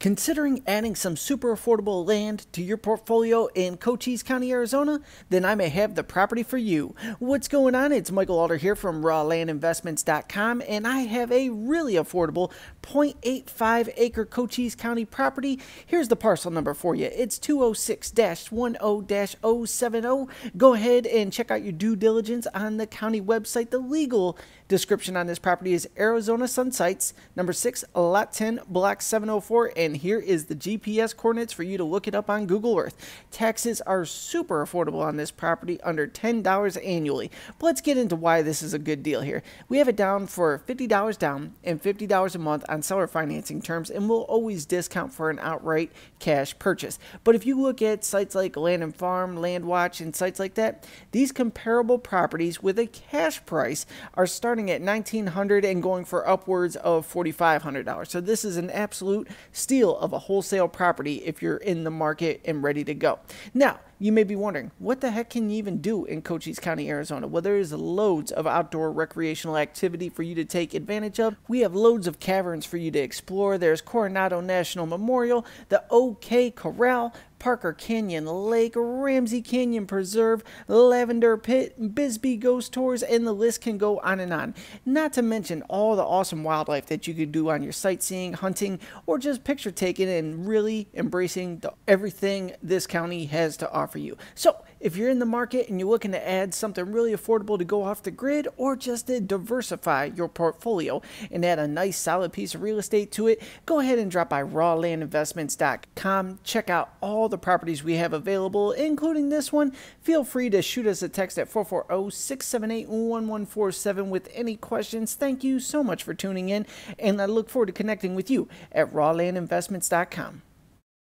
Considering adding some super affordable land to your portfolio in Cochise County, Arizona? Then I may have the property for you. What's going on? It's Michael Alder here from rawlandinvestments.com and I have a really affordable 0.85 acre Cochise County property. Here's the parcel number for you. It's 206-10-070. Go ahead and check out your due diligence on the county website. The legal description on this property is Arizona Sun Sites, number 6, lot 10, block 704 and and here is the GPS coordinates for you to look it up on Google Earth. Taxes are super affordable on this property, under $10 annually. But let's get into why this is a good deal here. We have it down for $50 down and $50 a month on seller financing terms, and we'll always discount for an outright cash purchase. But if you look at sites like Land and Farm, Land Watch, and sites like that, these comparable properties with a cash price are starting at $1,900 and going for upwards of $4,500. So this is an absolute steal of a wholesale property if you're in the market and ready to go. Now, you may be wondering, what the heck can you even do in Cochise County, Arizona? Well, there is loads of outdoor recreational activity for you to take advantage of. We have loads of caverns for you to explore. There's Coronado National Memorial, the OK Corral, Parker Canyon Lake, Ramsey Canyon Preserve, Lavender Pit, Bisbee Ghost Tours, and the list can go on and on. Not to mention all the awesome wildlife that you can do on your sightseeing, hunting, or just picture taking and really embracing the, everything this county has to offer you. So if you're in the market and you're looking to add something really affordable to go off the grid or just to diversify your portfolio and add a nice solid piece of real estate to it, go ahead and drop by rawlandinvestments.com. Check out all the properties we have available, including this one. Feel free to shoot us a text at 440 678 1147 with any questions. Thank you so much for tuning in, and I look forward to connecting with you at rawlandinvestments.com.